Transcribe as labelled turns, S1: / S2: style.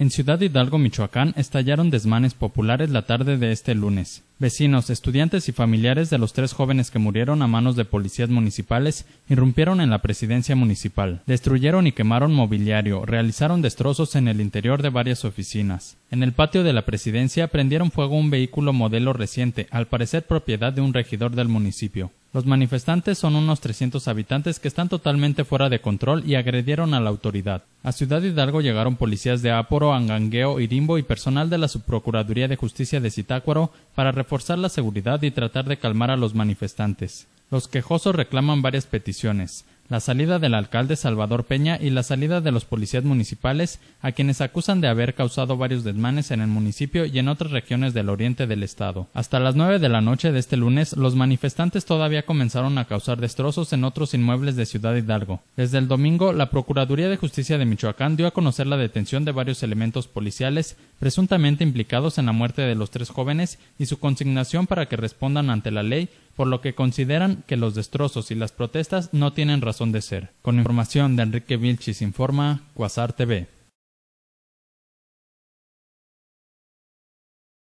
S1: En Ciudad Hidalgo, Michoacán, estallaron desmanes populares la tarde de este lunes. Vecinos, estudiantes y familiares de los tres jóvenes que murieron a manos de policías municipales irrumpieron en la presidencia municipal, destruyeron y quemaron mobiliario, realizaron destrozos en el interior de varias oficinas. En el patio de la presidencia prendieron fuego un vehículo modelo reciente, al parecer propiedad de un regidor del municipio. Los manifestantes son unos 300 habitantes que están totalmente fuera de control y agredieron a la autoridad. A Ciudad Hidalgo llegaron policías de áporo Angangueo, Irimbo y personal de la Subprocuraduría de Justicia de Zitácuaro para reforzar la seguridad y tratar de calmar a los manifestantes. Los quejosos reclaman varias peticiones la salida del alcalde Salvador Peña y la salida de los policías municipales, a quienes acusan de haber causado varios desmanes en el municipio y en otras regiones del oriente del estado. Hasta las nueve de la noche de este lunes, los manifestantes todavía comenzaron a causar destrozos en otros inmuebles de Ciudad Hidalgo. Desde el domingo, la Procuraduría de Justicia de Michoacán dio a conocer la detención de varios elementos policiales presuntamente implicados en la muerte de los tres jóvenes y su consignación para que respondan ante la ley por lo que consideran que los destrozos y las protestas no tienen razón de ser. Con información de Enrique Vilchis Informa, Quasar TV.